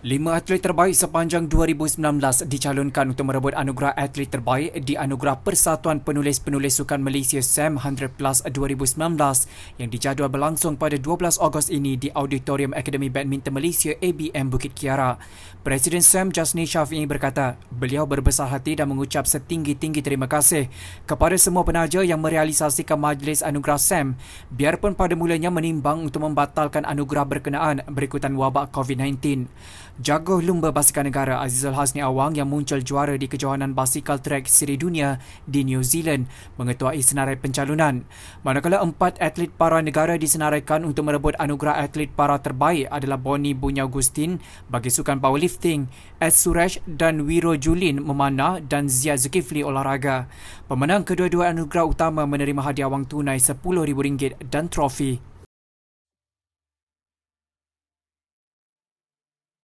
Lima atlet terbaik sepanjang 2019 dicalonkan untuk merebut anugerah atlet terbaik di Anugerah Persatuan Penulis-Penulis Sukan Malaysia (Sem) 100 Plus 2019 yang dijadual berlangsung pada 12 Ogos ini di Auditorium Akademi Badminton Malaysia ABM Bukit Kiara. Presiden Sem, Jasni Syafiq berkata, beliau berbesar hati dan mengucap setinggi-tinggi terima kasih kepada semua penaja yang merealisasikan majlis anugerah Sem. biarpun pada mulanya menimbang untuk membatalkan anugerah berkenaan berikutan wabak COVID-19. Jaguh Lumba Basikal Negara Azizul Hasni Awang yang muncul juara di kejohanan basikal trek Siri Dunia di New Zealand mengetuai senarai pencalonan. Manakala empat atlet para negara disenaraikan untuk merebut anugerah atlet para terbaik adalah Bonnie Bunya Agustin bagi sukan powerlifting, S. Suresh dan Wiro Julin memana dan Zia Zulkifli olahraga. Pemenang kedua-dua anugerah utama menerima hadiah wang tunai RM10,000 dan trofi.